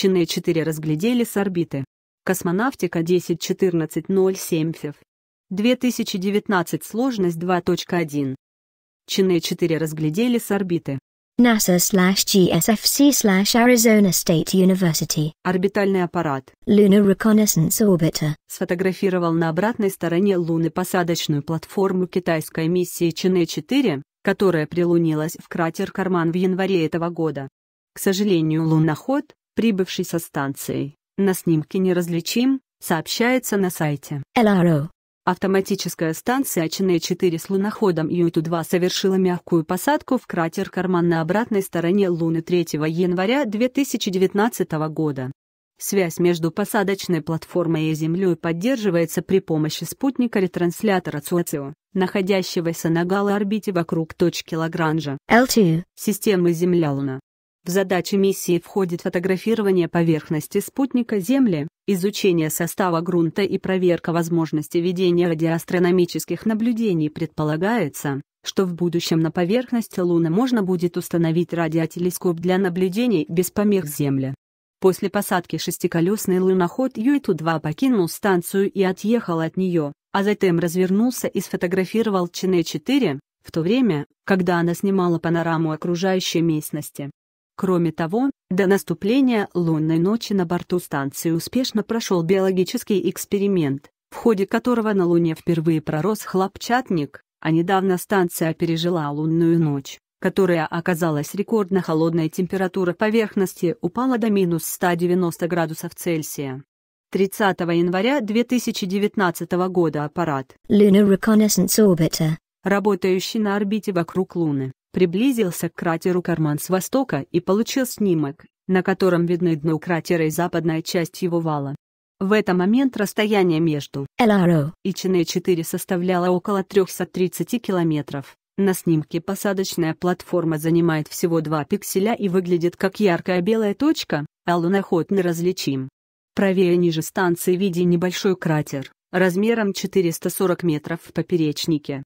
Ченэ-4 разглядели с орбиты. Космонавтика 10.14.07 ФЕВ. 2019 сложность 2.1. Ченэ-4 разглядели с орбиты. NASA slash GSFC slash Arizona State University. Орбитальный аппарат. Lunar Reconnaissance Orbiter. Сфотографировал на обратной стороне Луны посадочную платформу китайской миссии Ченэ-4, которая прилунилась в кратер Карман в январе этого года. К сожалению, луноход, прибывший со станции На снимке неразличим, сообщается на сайте. LRO. Автоматическая станция ЧН-4 с луноходом Юту-2 совершила мягкую посадку в кратер Карман на обратной стороне Луны 3 января 2019 года. Связь между посадочной платформой и Землей поддерживается при помощи спутника-ретранслятора ЦОЦИО, находящегося на гало вокруг точки Лагранжа. L2. Системы Земля-Луна. В задачи миссии входит фотографирование поверхности спутника Земли, изучение состава грунта и проверка возможности ведения радиоастрономических наблюдений. Предполагается, что в будущем на поверхность Луны можно будет установить радиотелескоп для наблюдений без помех Земли. После посадки шестиколесный луноход Юиту-2 покинул станцию и отъехал от нее, а затем развернулся и сфотографировал Чине-4, э в то время, когда она снимала панораму окружающей местности. Кроме того, до наступления лунной ночи на борту станции успешно прошел биологический эксперимент, в ходе которого на Луне впервые пророс хлопчатник, а недавно станция пережила лунную ночь, которая оказалась рекордно холодной, температура поверхности упала до минус 190 градусов Цельсия. 30 января 2019 года аппарат Lunar Reconnaissance Orbiter, работающий на орбите вокруг Луны, приблизился к кратеру Карман с востока и получил снимок, на котором видны дно кратера и западная часть его вала. В этот момент расстояние между LRO и Ченэ-4 составляло около 330 километров. На снимке посадочная платформа занимает всего 2 пикселя и выглядит как яркая белая точка, а луноход неразличим. Правее ниже станции виден небольшой кратер, размером 440 метров в поперечнике.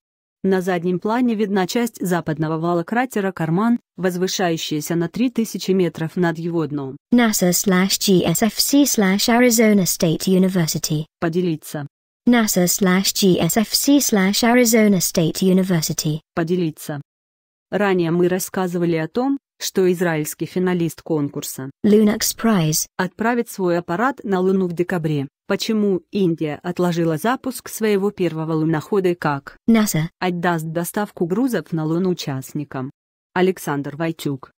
На заднем плане видна часть западного вала кратера Карман, возвышающаяся на 3000 метров над его дном. NASA slash GSFC slash Arizona State University. Поделиться. NASA slash GSFC slash Arizona State University. Поделиться. Ранее мы рассказывали о том, что израильский финалист конкурса Lunax Prize отправит свой аппарат на Луну в декабре. Почему Индия отложила запуск своего первого лунохода и как NASA отдаст доставку грузов на Луну участникам? Александр Войтюк